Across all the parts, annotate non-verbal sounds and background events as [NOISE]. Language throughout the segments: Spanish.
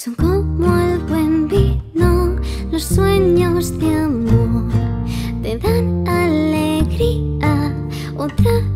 Son como el buen vino, los sueños de amor te dan alegría otra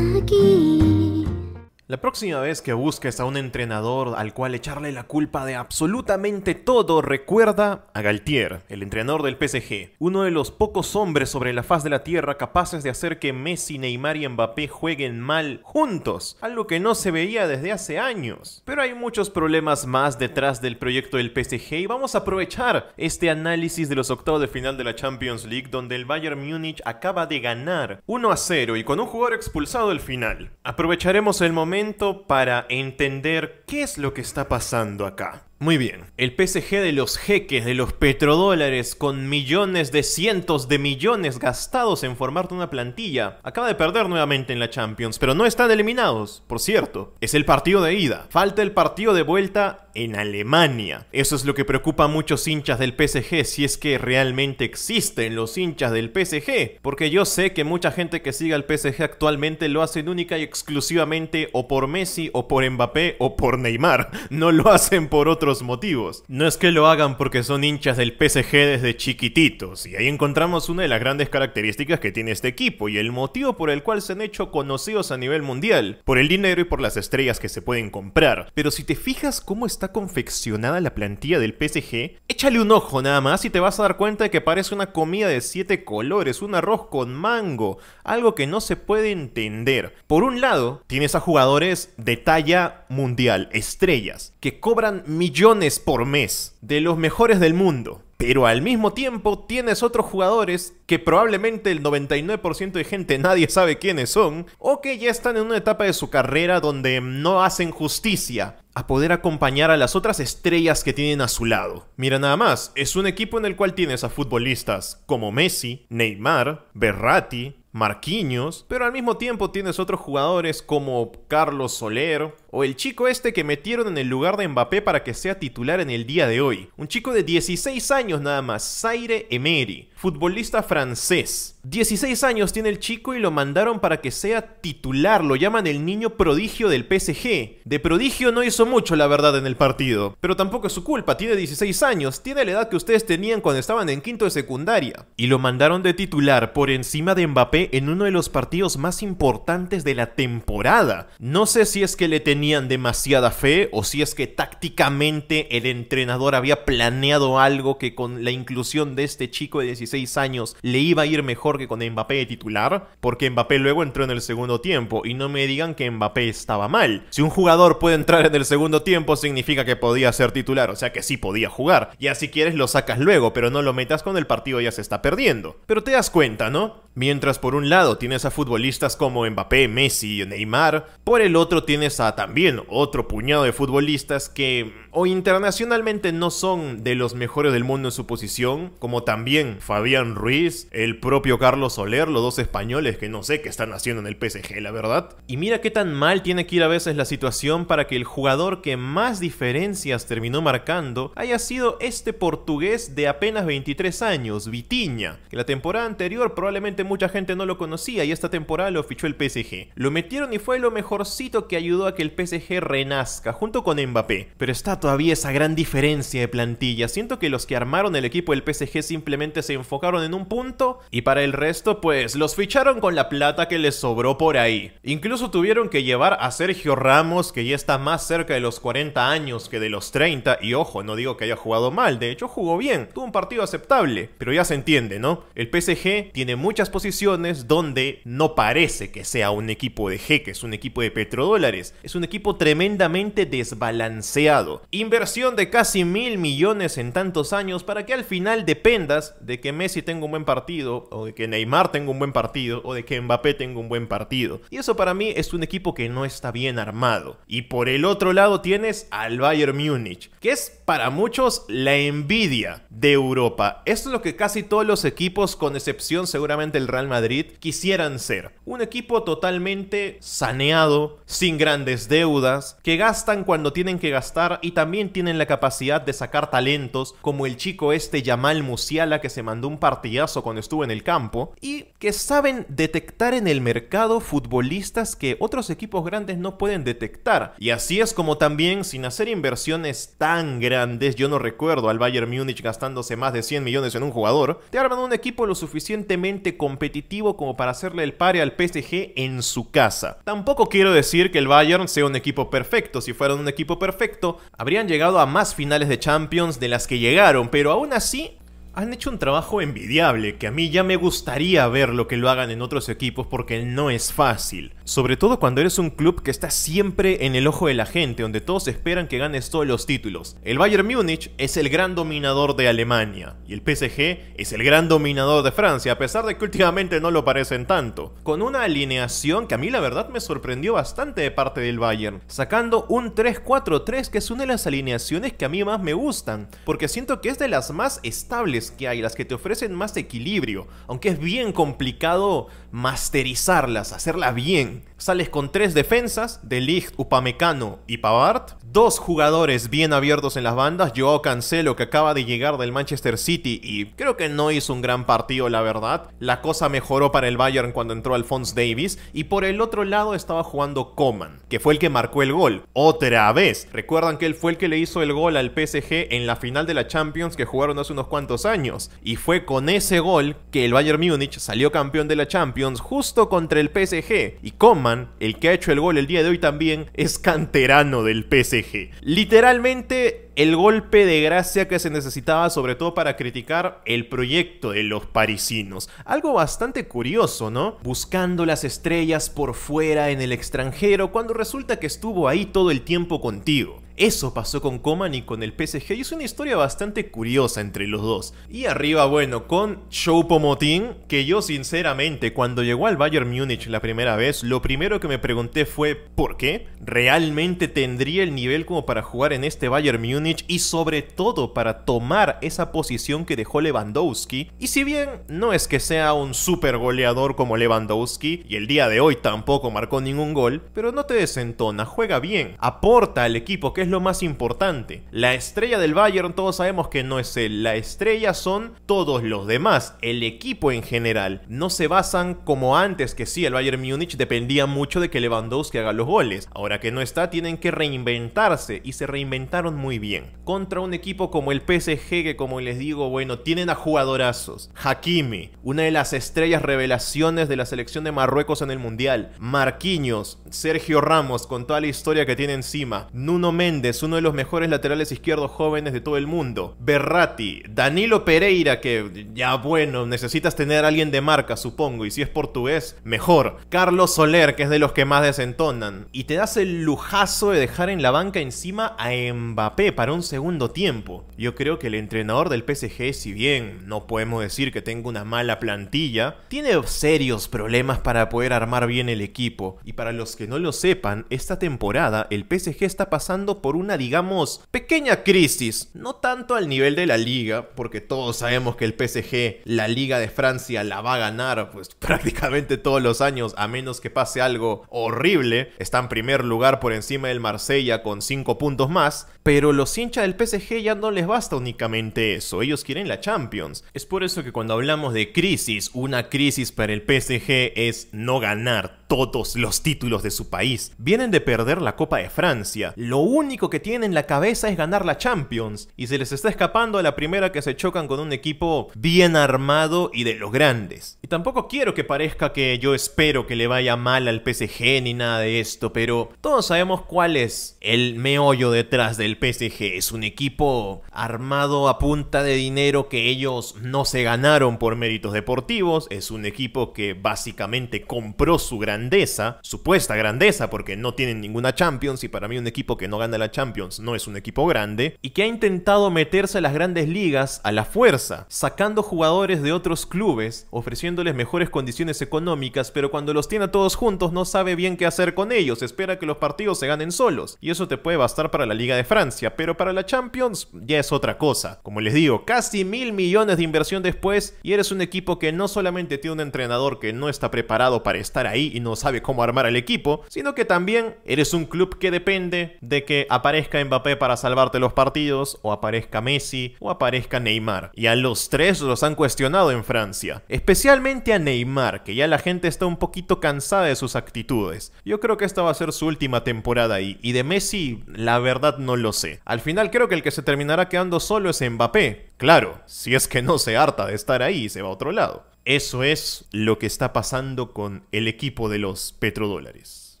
La próxima vez que busques a un entrenador al cual echarle la culpa de absolutamente todo, recuerda a Galtier, el entrenador del PSG, uno de los pocos hombres sobre la faz de la tierra capaces de hacer que Messi, Neymar y Mbappé jueguen mal juntos, algo que no se veía desde hace años. Pero hay muchos problemas más detrás del proyecto del PSG y vamos a aprovechar este análisis de los octavos de final de la Champions League donde el Bayern Múnich acaba de ganar 1 a 0 y con un jugador expulsado al final. Aprovecharemos el momento para entender qué es lo que está pasando acá. Muy bien, el PSG de los jeques, de los petrodólares, con millones de cientos de millones gastados en formarte una plantilla, acaba de perder nuevamente en la Champions, pero no están eliminados, por cierto. Es el partido de ida. Falta el partido de vuelta en Alemania. Eso es lo que preocupa a muchos hinchas del PSG, si es que realmente existen los hinchas del PSG, porque yo sé que mucha gente que sigue al PSG actualmente lo hacen única y exclusivamente o por Messi o por Mbappé o por Neymar, [LAUGHS] no lo hacen por otros motivos. No es que lo hagan porque son hinchas del PSG desde chiquititos, y ahí encontramos una de las grandes características que tiene este equipo y el motivo por el cual se han hecho conocidos a nivel mundial, por el dinero y por las estrellas que se pueden comprar. Pero si te fijas cómo está confeccionada la plantilla del PSG, échale un ojo nada más y te vas a dar cuenta de que parece una comida de siete colores, un arroz con mango, algo que no se puede entender. Por un lado, tienes a jugadores de talla mundial, estrellas, que cobran millones por mes, de los mejores del mundo. Pero al mismo tiempo tienes otros jugadores que probablemente el 99% de gente nadie sabe quiénes son, o que ya están en una etapa de su carrera donde no hacen justicia a poder acompañar a las otras estrellas que tienen a su lado. Mira nada más, es un equipo en el cual tienes a futbolistas como Messi, Neymar, Berratti, Marquiños pero al mismo tiempo tienes otros jugadores como Carlos Soler o el chico este que metieron en el lugar de Mbappé para que sea titular en el día de hoy. Un chico de 16 años nada más, Zaire Emery, futbolista francés. 16 años tiene el chico y lo mandaron para que sea titular, lo llaman el niño prodigio del PSG. De prodigio no hizo mucho la verdad en el partido, pero tampoco es su culpa, tiene 16 años, tiene la edad que ustedes tenían cuando estaban en quinto de secundaria. Y lo mandaron de titular por encima de Mbappé en uno de los partidos más importantes de la temporada. No sé si es que le tenían demasiada fe o si es que tácticamente el entrenador había planeado algo que con la inclusión de este chico de 16 años le iba a ir mejor que con Mbappé de titular, porque Mbappé luego entró en el segundo tiempo y no me digan que Mbappé estaba mal. Si un jugador puede entrar en el segundo tiempo significa que podía ser titular, o sea que sí podía jugar. Y así quieres lo sacas luego, pero no lo metas cuando el partido ya se está perdiendo. Pero te das cuenta, ¿no? Mientras por un lado tienes a futbolistas como Mbappé, Messi y Neymar, por el otro tienes a también otro puñado de futbolistas que o internacionalmente no son de los mejores del mundo en su posición, como también Fabián Ruiz, el propio Carlos Soler, los dos españoles que no sé qué están haciendo en el PSG, la verdad. Y mira qué tan mal tiene que ir a veces la situación para que el jugador que más diferencias terminó marcando haya sido este portugués de apenas 23 años, Vitiña, que la temporada anterior probablemente mucha gente no lo conocía y esta temporada lo fichó el PSG. Lo metieron y fue lo mejorcito que ayudó a que el PSG renazca, junto con Mbappé. Pero está todavía esa gran diferencia de plantilla. Siento que los que armaron el equipo del PSG simplemente se enfocaron en un punto y para el resto pues los ficharon con la plata que les sobró por ahí. Incluso tuvieron que llevar a Sergio Ramos, que ya está más cerca de los 40 años que de los 30, y ojo, no digo que haya jugado mal, de hecho jugó bien, tuvo un partido aceptable, pero ya se entiende, ¿no? El PSG tiene muchas posiciones donde no parece que sea un equipo de jeques, un equipo de petrodólares. Es un equipo tremendamente desbalanceado. Inversión de casi mil millones en tantos años para que al final dependas de que Messi tenga un buen partido, o de que Neymar tenga un buen partido, o de que Mbappé tenga un buen partido. Y eso para mí es un equipo que no está bien armado. Y por el otro lado tienes al Bayern Munich, que es para muchos la envidia de Europa. Esto es lo que casi todos los equipos, con excepción seguramente Real Madrid quisieran ser. Un equipo totalmente saneado, sin grandes deudas, que gastan cuando tienen que gastar y también tienen la capacidad de sacar talentos como el chico este Yamal Musiala que se mandó un partidazo cuando estuvo en el campo y que saben detectar en el mercado futbolistas que otros equipos grandes no pueden detectar. Y así es como también sin hacer inversiones tan grandes, yo no recuerdo al Bayern Múnich gastándose más de 100 millones en un jugador, te arman un equipo lo suficientemente competitivo como para hacerle el pare al PSG en su casa. Tampoco quiero decir que el Bayern sea un equipo perfecto, si fueran un equipo perfecto, habrían llegado a más finales de Champions de las que llegaron, pero aún así han hecho un trabajo envidiable que a mí ya me gustaría ver lo que lo hagan en otros equipos porque no es fácil. Sobre todo cuando eres un club que está siempre en el ojo de la gente, donde todos esperan que ganes todos los títulos. El Bayern Múnich es el gran dominador de Alemania y el PSG es el gran dominador de Francia, a pesar de que últimamente no lo parecen tanto. Con una alineación que a mí la verdad me sorprendió bastante de parte del Bayern, sacando un 3-4-3 que es una de las alineaciones que a mí más me gustan, porque siento que es de las más estables que hay, las que te ofrecen más equilibrio, aunque es bien complicado masterizarlas, hacerlas bien. Sales con tres defensas, De Ligt, Upamecano y Pavard, dos jugadores bien abiertos en las bandas, Joao Cancelo que acaba de llegar del Manchester City y creo que no hizo un gran partido la verdad. La cosa mejoró para el Bayern cuando entró Alphonse Davis y por el otro lado estaba jugando Coman, que fue el que marcó el gol. Otra vez. Recuerdan que él fue el que le hizo el gol al PSG en la final de la Champions que jugaron hace unos cuantos años y fue con ese gol que el Bayern Múnich salió campeón de la Champions justo contra el PSG. Y Coman, el que ha hecho el gol el día de hoy también, es canterano del PSG. Literalmente el golpe de gracia que se necesitaba sobre todo para criticar el proyecto de los parisinos. Algo bastante curioso, ¿no? Buscando las estrellas por fuera en el extranjero cuando resulta que estuvo ahí todo el tiempo contigo. Eso pasó con Coman y con el PSG y es una historia bastante curiosa entre los dos. Y arriba, bueno, con choupo Pomotín. que yo sinceramente cuando llegó al Bayern Múnich la primera vez, lo primero que me pregunté fue ¿por qué? ¿Realmente tendría el nivel como para jugar en este Bayern Múnich y sobre todo para tomar esa posición que dejó Lewandowski? Y si bien no es que sea un super goleador como Lewandowski y el día de hoy tampoco marcó ningún gol, pero no te desentona, juega bien, aporta al equipo que es lo más importante. La estrella del Bayern todos sabemos que no es él, la estrella son todos los demás, el equipo en general. No se basan como antes que sí, el Bayern Múnich dependía mucho de que Lewandowski haga los goles. Ahora que no está, tienen que reinventarse y se reinventaron muy bien. Contra un equipo como el PSG que como les digo, bueno, tienen a jugadorazos. Hakimi, una de las estrellas revelaciones de la selección de Marruecos en el Mundial. Marquinhos, Sergio Ramos con toda la historia que tiene encima. Nuno Mendes es uno de los mejores laterales izquierdos jóvenes de todo el mundo. Berrati, Danilo Pereira, que ya bueno, necesitas tener a alguien de marca, supongo, y si es portugués, mejor. Carlos Soler, que es de los que más desentonan. Y te das el lujazo de dejar en la banca encima a Mbappé para un segundo tiempo. Yo creo que el entrenador del PSG, si bien no podemos decir que tenga una mala plantilla, tiene serios problemas para poder armar bien el equipo. Y para los que no lo sepan, esta temporada el PSG está pasando por una, digamos, pequeña crisis. No tanto al nivel de la liga, porque todos sabemos que el PSG, la liga de Francia, la va a ganar pues, [LAUGHS] prácticamente todos los años, a menos que pase algo horrible. Está en primer lugar por encima del Marsella con 5 puntos más. Pero los hinchas del PSG ya no les basta únicamente eso, ellos quieren la Champions. Es por eso que cuando hablamos de crisis, una crisis para el PSG es no ganar todos los títulos de su país. Vienen de perder la Copa de Francia, lo único que tienen en la cabeza es ganar la Champions y se les está escapando a la primera que se chocan con un equipo bien armado y de los grandes. Y tampoco quiero que parezca que yo espero que le vaya mal al PSG ni nada de esto, pero todos sabemos cuál es el meollo detrás del PSG. Es un equipo armado a punta de dinero que ellos no se ganaron por méritos deportivos. Es un equipo que básicamente compró su grandeza, supuesta grandeza, porque no tienen ninguna Champions y para mí un equipo que no gana la Champions no es un equipo grande. Y que ha intentado meterse a las grandes ligas a la fuerza, sacando jugadores de otros clubes, ofreciéndoles mejores condiciones económicas, pero cuando los tiene todos juntos no sabe bien qué hacer con ellos. Espera que los partidos se ganen solos. Y eso te puede bastar para la Liga de Francia pero para la Champions ya es otra cosa. Como les digo, casi mil millones de inversión después y eres un equipo que no solamente tiene un entrenador que no está preparado para estar ahí y no sabe cómo armar al equipo, sino que también eres un club que depende de que aparezca Mbappé para salvarte los partidos, o aparezca Messi, o aparezca Neymar. Y a los tres los han cuestionado en Francia, especialmente a Neymar, que ya la gente está un poquito cansada de sus actitudes. Yo creo que esta va a ser su última temporada ahí, y de Messi la verdad no lo al final creo que el que se terminará quedando solo es Mbappé. Claro, si es que no se harta de estar ahí y se va a otro lado. Eso es lo que está pasando con el equipo de los petrodólares.